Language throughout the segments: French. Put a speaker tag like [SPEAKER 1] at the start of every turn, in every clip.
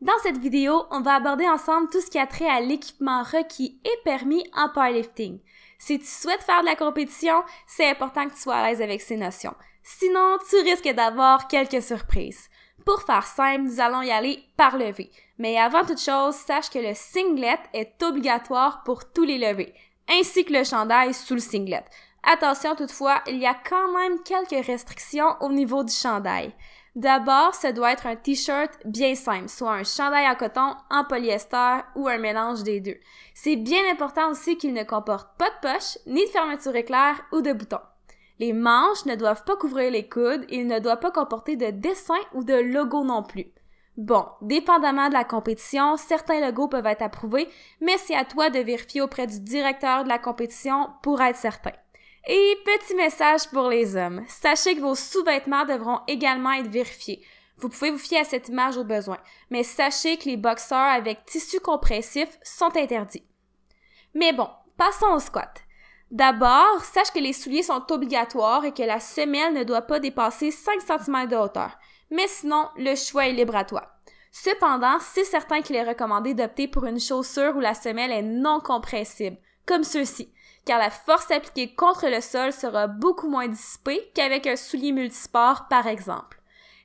[SPEAKER 1] Dans cette vidéo, on va aborder ensemble tout ce qui a trait à l'équipement requis et permis en powerlifting. Si tu souhaites faire de la compétition, c'est important que tu sois à l'aise avec ces notions. Sinon, tu risques d'avoir quelques surprises. Pour faire simple, nous allons y aller par levée. Mais avant toute chose, sache que le singlet est obligatoire pour tous les levées, ainsi que le chandail sous le singlet. Attention toutefois, il y a quand même quelques restrictions au niveau du chandail. D'abord, ça doit être un t-shirt bien simple, soit un chandail en coton, en polyester ou un mélange des deux. C'est bien important aussi qu'il ne comporte pas de poche, ni de fermeture éclair ou de boutons. Les manches ne doivent pas couvrir les coudes et il ne doit pas comporter de dessin ou de logo non plus. Bon, dépendamment de la compétition, certains logos peuvent être approuvés, mais c'est à toi de vérifier auprès du directeur de la compétition pour être certain. Et petit message pour les hommes. Sachez que vos sous-vêtements devront également être vérifiés. Vous pouvez vous fier à cette image au besoin, mais sachez que les boxeurs avec tissu compressif sont interdits. Mais bon, passons au squat. D'abord, sache que les souliers sont obligatoires et que la semelle ne doit pas dépasser 5 cm de hauteur. Mais sinon, le choix est libre à toi. Cependant, c'est certain qu'il est recommandé d'opter pour une chaussure où la semelle est non compressible, comme ceux-ci car la force appliquée contre le sol sera beaucoup moins dissipée qu'avec un soulier multisport, par exemple.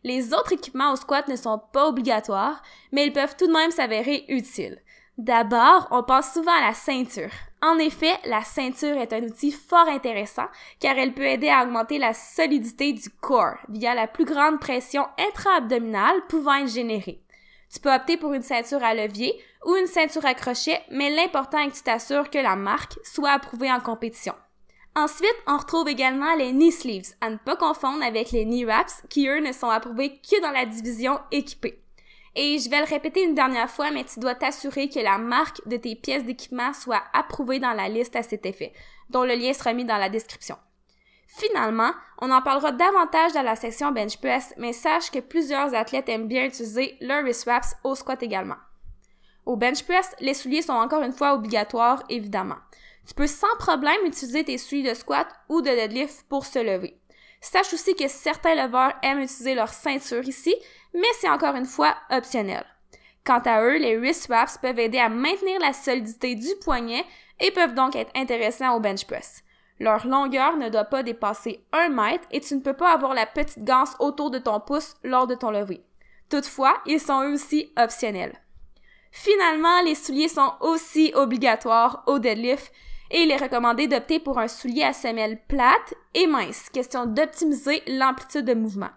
[SPEAKER 1] Les autres équipements au squat ne sont pas obligatoires, mais ils peuvent tout de même s'avérer utiles. D'abord, on pense souvent à la ceinture. En effet, la ceinture est un outil fort intéressant car elle peut aider à augmenter la solidité du corps via la plus grande pression intra-abdominale pouvant être générée. Tu peux opter pour une ceinture à levier ou une ceinture à crochet, mais l'important est que tu t'assures que la marque soit approuvée en compétition. Ensuite, on retrouve également les knee sleeves, à ne pas confondre avec les knee wraps, qui eux ne sont approuvés que dans la division équipée. Et je vais le répéter une dernière fois, mais tu dois t'assurer que la marque de tes pièces d'équipement soit approuvée dans la liste à cet effet, dont le lien sera mis dans la description. Finalement, on en parlera davantage dans la section bench press, mais sache que plusieurs athlètes aiment bien utiliser leurs wrist wraps au squat également. Au bench press, les souliers sont encore une fois obligatoires, évidemment. Tu peux sans problème utiliser tes souliers de squat ou de deadlift pour se lever. Sache aussi que certains leveurs aiment utiliser leur ceinture ici, mais c'est encore une fois optionnel. Quant à eux, les wrist wraps peuvent aider à maintenir la solidité du poignet et peuvent donc être intéressants au bench press. Leur longueur ne doit pas dépasser un mètre et tu ne peux pas avoir la petite ganse autour de ton pouce lors de ton lever. Toutefois, ils sont eux aussi optionnels. Finalement, les souliers sont aussi obligatoires au deadlift et il est recommandé d'opter pour un soulier à semelle plate et mince, question d'optimiser l'amplitude de mouvement.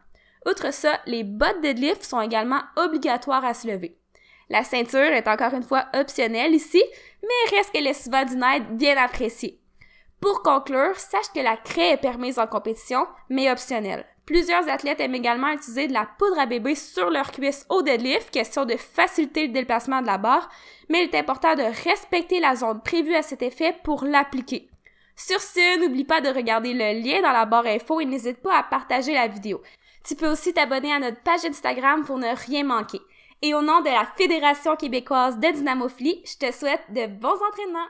[SPEAKER 1] Outre ça, les bottes de deadlift sont également obligatoires à se lever. La ceinture est encore une fois optionnelle ici, mais reste que les souvent d'une aide bien appréciée. Pour conclure, sache que la craie est permise en compétition, mais optionnelle. Plusieurs athlètes aiment également utiliser de la poudre à bébé sur leurs cuisses au deadlift, question de faciliter le déplacement de la barre, mais il est important de respecter la zone prévue à cet effet pour l'appliquer. Sur ce, n'oublie pas de regarder le lien dans la barre info et n'hésite pas à partager la vidéo. Tu peux aussi t'abonner à notre page Instagram pour ne rien manquer. Et au nom de la Fédération québécoise de dynamophilie, je te souhaite de bons entraînements!